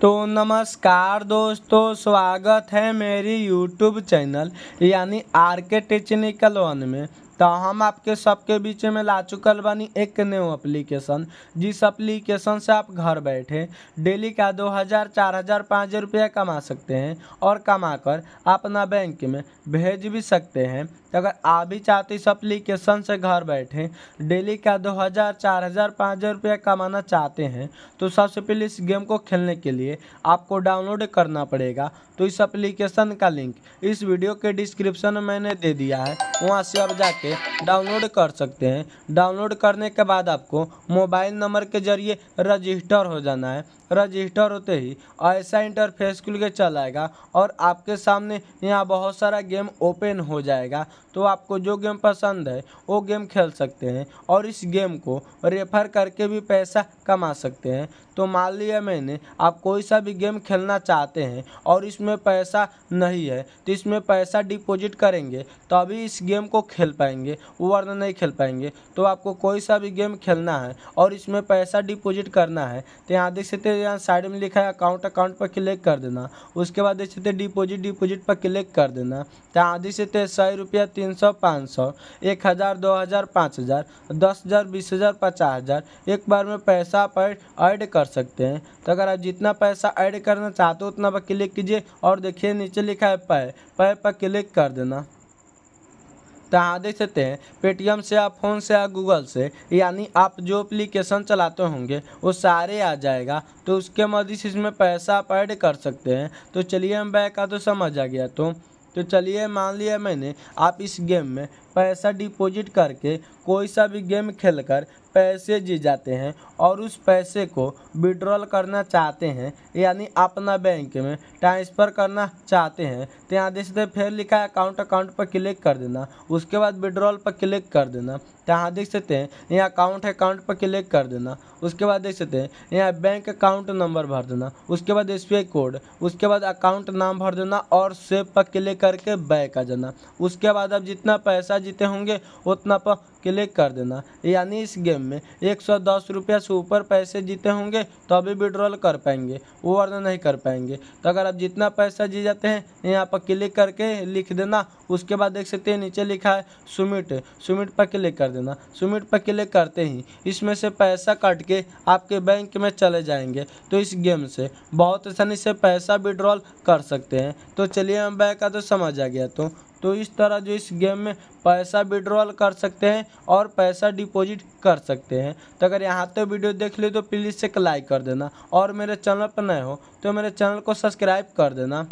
तो नमस्कार दोस्तों स्वागत है मेरी यूट्यूब चैनल यानी आर के टेक्निकल वन में तो हम आपके सबके बीच में ला चुकल बनी एक न्यू एप्लीकेशन जिस एप्लीकेशन से आप घर बैठे डेली का दो हज़ार चार हज़ार पाँच हज़ार रुपया कमा सकते हैं और कमा कर आप अपना बैंक में भेज भी सकते हैं तो अगर आप भी चाहते इस एप्लीकेशन से घर बैठे डेली का दो हज़ार चार हज़ार पाँच हज़ार रुपया कमाना चाहते हैं तो सबसे पहले इस गेम को खेलने के लिए आपको डाउनलोड करना पड़ेगा तो इस एप्लीकेशन का लिंक इस वीडियो के डिस्क्रिप्शन में मैंने दे दिया है वहाँ से आप जाके डाउनलोड कर सकते हैं डाउनलोड करने के बाद आपको मोबाइल नंबर के ज़रिए रजिस्टर हो जाना है रजिस्टर होते ही ऐसा इंटरफेस खुल के चलाएगा और आपके सामने यहाँ बहुत सारा गेम ओपन हो जाएगा तो आपको जो गेम पसंद है वो गेम खेल सकते हैं और इस गेम को रेफर करके भी पैसा कमा सकते हैं तो मान लिया मैंने आप कोई सा भी गेम खेलना चाहते हैं और इसमें पैसा नहीं है तो इसमें पैसा डिपॉजिट करेंगे तभी इस गेम को खेल पाएंगे वरना नहीं खेल पाएंगे तो आपको कोई सा भी गेम खेलना है और इसमें पैसा डिपॉजिट करना है तो यहाँ देख सकते यहाँ साइड में लिखा है अकाउंट अकाउंट पर क्लिक कर देना उसके बाद देख सकते डिपोजिट डिपोजिट पर क्लिक कर देना यहाँ देख सकते सौ रुपया तीन सौ पाँच सौ एक हज़ार दो हज़ार पाँच हज़ार दस हज़ार बीस हज़ार पचास हज़ार एक बार में पैसा आप ऐड कर सकते हैं तो अगर आप जितना पैसा ऐड करना चाहते हो उतना पर क्लिक कीजिए और देखिए नीचे लिखा है पे पे पर क्लिक कर देना तो हाँ देख सकते हैं पेटीएम से आप फ़ोन से या गूगल से यानी आप जो अप्लीकेशन चलाते होंगे वो सारे आ जाएगा तो उसके मदद से इसमें पैसा आप ऐड कर सकते हैं तो चलिए हम बैक का तो समझ आ गया तो तो चलिए मान लिया मैंने आप इस गेम में पैसा डिपॉजिट करके कोई सा भी गेम खेलकर पैसे जीत जाते हैं और उस पैसे को विड्रॉल करना चाहते हैं यानी अपना बैंक में ट्रांसफ़र करना चाहते हैं तो यहाँ देख सकते फिर लिखा है अकाउंट अकाउंट पर क्लिक कर देना उसके बाद विड्रॉल पर क्लिक कर देना तो यहाँ देख सकते हैं यहाँ अकाउंट अकाउंट पर क्लिक कर देना उसके बाद देख सकते हैं यहाँ बैंक अकाउंट नंबर भर देना उसके बाद एस कोड उसके बाद अकाउंट नाम भर देना और सेव पर क्लिक करके बैक आ जाना उसके बाद अब जितना पैसा जीते होंगे उतना पर क्लिक कर देना यानी इस गेम में एक सौ दस से ऊपर पैसे जीते होंगे तो अभी विड्रॉल कर पाएंगे वो वर्ण नहीं कर पाएंगे तो अगर आप जितना पैसा जी जाते हैं यहाँ पर क्लिक करके लिख देना उसके बाद देख सकते हैं नीचे लिखा है सुमिट सुमिट पर क्लिक कर देना सुमिट पर क्लिक करते ही इसमें से पैसा कट के आपके बैंक में चले जाएंगे तो इस गेम से बहुत आसानी से पैसा विड्रॉल कर सकते हैं तो चलिए हम बैंक का तो समझ आ गया तो तो इस तरह जो इस गेम में पैसा विड्रॉल कर सकते हैं और पैसा डिपॉजिट कर सकते हैं तो अगर यहाँ तो वीडियो देख ले तो प्लीज़ एक लाइक कर देना और मेरे चैनल पर नए हो तो मेरे चैनल को सब्सक्राइब कर देना